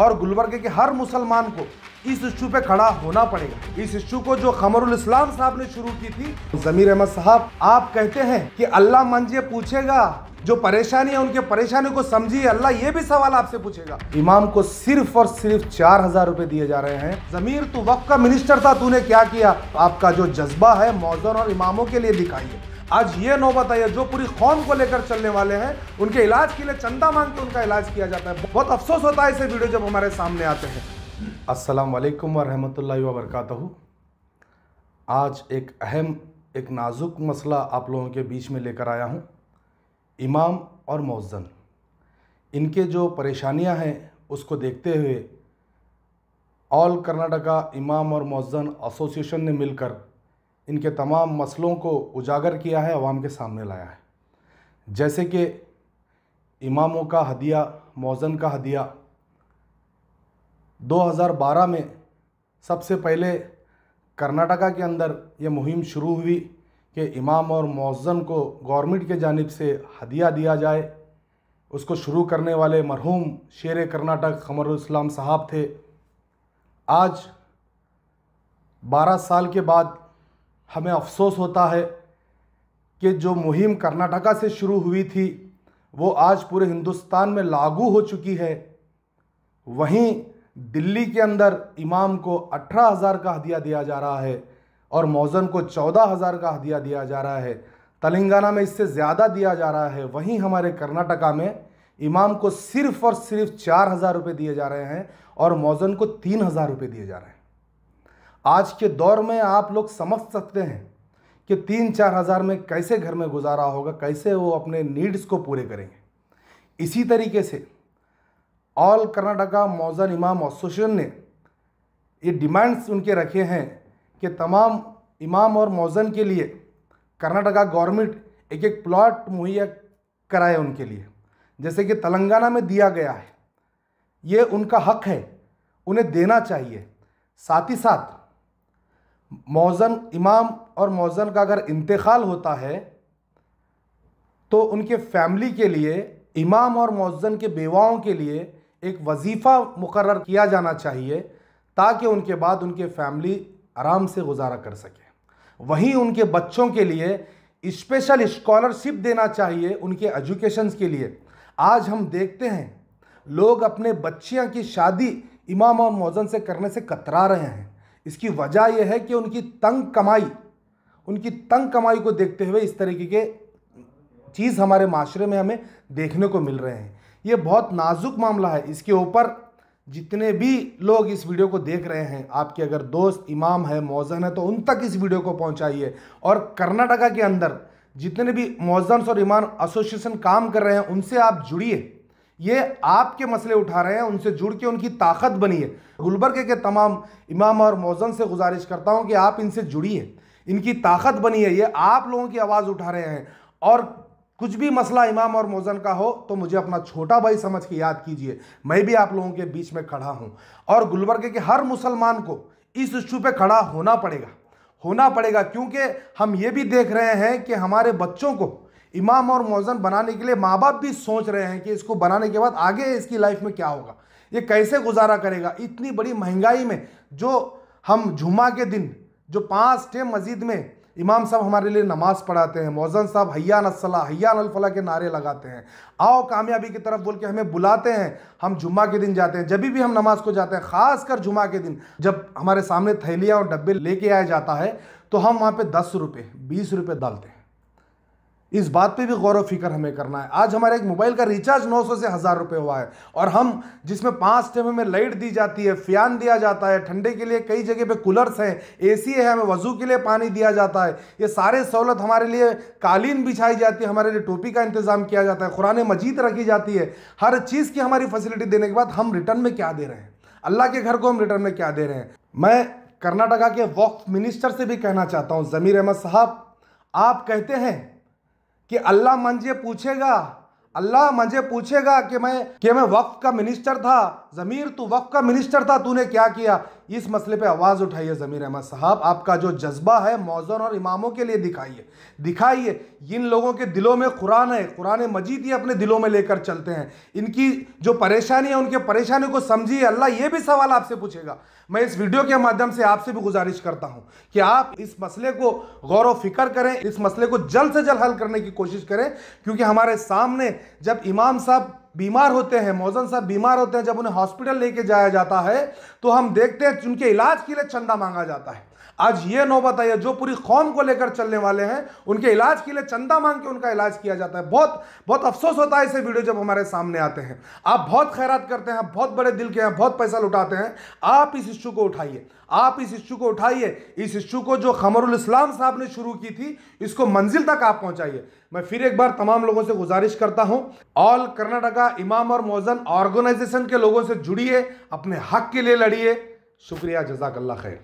और गुलबर्ग के हर मुसलमान को इस इशू पे खड़ा होना पड़ेगा इस इशू को जो खमरुल इस्लाम साहब ने शुरू की थी जमीर अहमद साहब आप कहते हैं कि अल्लाह मंजे पूछेगा जो परेशानी है उनके परेशानी को समझिए अल्लाह ये भी सवाल आपसे पूछेगा इमाम को सिर्फ और सिर्फ चार हजार रूपए दिए जा रहे हैं जमीर तू वक्त का मिनिस्टर था तूने क्या किया आपका जो जज्बा है मौजन और इमामों के लिए दिखाइए आज ये नौबत आई है जो पूरी कौम को लेकर चलने वाले हैं उनके इलाज के लिए चंदा मांग के उनका इलाज किया जाता है बहुत अफसोस होता है ऐसे वीडियो जब हमारे सामने आते हैं असल वालेकुम वरहमतुल्लाहि आज एक अहम एक नाजुक मसला आप लोगों के बीच में लेकर आया हूँ इमाम और मौजन इनके जो परेशानियाँ हैं उसको देखते हुए ऑल कर्नाटका इमाम और मौजन एसोसिएशन ने मिलकर इनके तमाम मसलों को उजागर किया है अवाम के सामने लाया है जैसे कि इमामों का हदिया मौजन का हदिया 2012 में सबसे पहले कर्नाटका के अंदर ये मुहिम शुरू हुई कि इमाम और मौजन को गवर्नमेंट के जानब से हदिया दिया जाए उसको शुरू करने वाले मरहूम शेर कर्नाटक इस्लाम साहब थे आज 12 साल के बाद हमें अफसोस होता है कि जो मुहिम कर्नाटका से शुरू हुई थी वो आज पूरे हिंदुस्तान में लागू हो चुकी है वहीं दिल्ली के अंदर इमाम को अठारह हज़ार का हदिया दिया जा रहा है और मौजन को चौदह हज़ार का हदिया दिया जा रहा है तेलंगाना में इससे ज़्यादा दिया जा रहा है वहीं हमारे कर्नाटका में इमाम को सिर्फ़ और सिर्फ चार हज़ार रुपये दिए जा रहे हैं और मौजन को तीन हज़ार रुपये दिए जा रहे हैं आज के दौर में आप लोग समझ सकते हैं कि तीन चार हज़ार में कैसे घर में गुजारा होगा कैसे वो अपने नीड्स को पूरे करेंगे इसी तरीके से ऑल कर्नाटका मौजन इमाम एसोसिएशन ने ये डिमांड्स उनके रखे हैं कि तमाम इमाम और मौजन के लिए कर्नाटका गवर्नमेंट एक एक प्लॉट मुहैया कराए उनके लिए जैसे कि तेलंगाना में दिया गया है ये उनका हक है उन्हें देना चाहिए साथ ही साथ मौज़न इमाम और मौज़न का अगर इंतकाल होता है तो उनके फैमिली के लिए इमाम और मौज़न के बेवाओं के लिए एक वजीफ़ा मुकर किया जाना चाहिए ताकि उनके बाद उनके फैमिली आराम से गुजारा कर सके वहीं उनके बच्चों के लिए स्पेशल स्कॉलरशिप देना चाहिए उनके एजुकेशन के लिए आज हम देखते हैं लोग अपने बच्चियाँ की शादी इमाम और मौजन से करने से कतरा रहे हैं इसकी वजह यह है कि उनकी तंग कमाई उनकी तंग कमाई को देखते हुए इस तरीके के चीज़ हमारे माशरे में हमें देखने को मिल रहे हैं ये बहुत नाजुक मामला है इसके ऊपर जितने भी लोग इस वीडियो को देख रहे हैं आपके अगर दोस्त इमाम है मौजन है तो उन तक इस वीडियो को पहुंचाइए और कर्नाटका के अंदर जितने भी मौजन और इमाम एसोसिएशन काम कर रहे हैं उनसे आप जुड़िए ये आपके मसले उठा रहे हैं उनसे जुड़ के उनकी ताकत बनी है गुलबर्ग के, तमाम इमाम और मौजन से गुजारिश करता हूँ कि आप इनसे जुड़िए इनकी ताकत बनी है ये आप लोगों की आवाज़ उठा रहे हैं और कुछ भी मसला इमाम और मौजन का हो तो मुझे अपना छोटा भाई समझ के याद कीजिए मैं भी आप लोगों के बीच में खड़ा हूँ और गुलबर्ग के हर मुसलमान को इस इशू पर खड़ा होना पड़ेगा होना पड़ेगा क्योंकि हम ये भी देख रहे हैं कि हमारे बच्चों को इमाम और मौजन बनाने के लिए माँ बाप भी सोच रहे हैं कि इसको बनाने के बाद आगे इसकी लाइफ में क्या होगा ये कैसे गुजारा करेगा इतनी बड़ी महंगाई में जो हम जुमा के दिन जो पाँच टेम मस्जिद में इमाम साहब हमारे लिए नमाज़ पढ़ाते हैं मौजन साहब हयान असला हयान अलफला के नारे लगाते हैं आओ कामयाबी की तरफ बोल के हमें बुलाते हैं हम जुम्मा के दिन जाते हैं जब भी हम नमाज को जाते हैं ख़ास कर जुम्मा के दिन जब हमारे सामने थैलियाँ और डब्बे लेके आया जाता है तो हम वहाँ पर दस रुपये बीस रुपये डालते हैं इस बात पे भी गौर व फिक्र हमें करना है आज हमारे एक मोबाइल का रिचार्ज 900 से हज़ार रुपये हुआ है और हम जिसमें पाँच टेम में लाइट दी जाती है फ़ियान दिया जाता है ठंडे के लिए कई जगह पे कूलर्स हैं एसी है हमें वज़ू के लिए पानी दिया जाता है ये सारे सहूलत हमारे लिए कालीन बिछाई जाती है हमारे लिए टोपी का इंतज़ाम किया जाता है कुरान मजीद रखी जाती है हर चीज़ की हमारी फैसिलिटी देने के बाद हम रिटर्न में क्या दे रहे हैं अल्लाह के घर को हम रिटर्न में क्या दे रहे हैं मैं कर्नाटका के वक्फ मिनिस्टर से भी कहना चाहता हूँ ज़मीर अहमद साहब आप कहते हैं कि अल्लाह मंजे पूछेगा अल्लाह मंजे पूछेगा कि मैं कि मैं वक्फ का मिनिस्टर था ज़मीर तू वक्फ का मिनिस्टर था तूने क्या किया इस मसले पे आवाज़ उठाइए ज़मीर अहमद साहब आपका जो जज्बा है मौजन और इमामों के लिए दिखाइए दिखाइए इन लोगों के दिलों में कुरान है कुरान मजीद ये अपने दिलों में लेकर चलते हैं इनकी जो परेशानी है उनके परेशानी को समझिए अल्लाह ये भी सवाल आपसे पूछेगा मैं इस वीडियो के माध्यम से आपसे भी गुजारिश करता हूँ कि आप इस मसले को गौर व फिक्र करें इस मसले को जल्द से जल्द हल करने की कोशिश करें क्योंकि हमारे सामने जब इमाम साहब बीमार होते हैं मौजन साहब बीमार होते हैं जब उन्हें हॉस्पिटल लेके जाया जाता है तो हम देखते हैं उनके इलाज के लिए चंदा मांगा जाता है आज ये नौबत आई है जो पूरी कौम को लेकर चलने वाले हैं उनके इलाज के लिए चंदा मांग के उनका इलाज किया जाता है बहुत बहुत अफसोस होता है ऐसे वीडियो जब हमारे सामने आते हैं आप बहुत खैरात करते हैं आप बहुत बड़े दिल के हैं बहुत पैसा लुटाते हैं आप इस इश्यू को उठाइए आप इस इश्यू को उठाइए इस इश्यू को जो खमरुल इस्लाम साहब ने शुरू की थी इसको मंजिल तक आप पहुंचाइए मैं फिर एक बार तमाम लोगों से गुजारिश करता हूं ऑल कर्नाटका इमाम और मोजन ऑर्गेनाइजेशन के लोगों से जुड़िए अपने हक के लिए लड़िए शुक्रिया जजाकल्ला खैर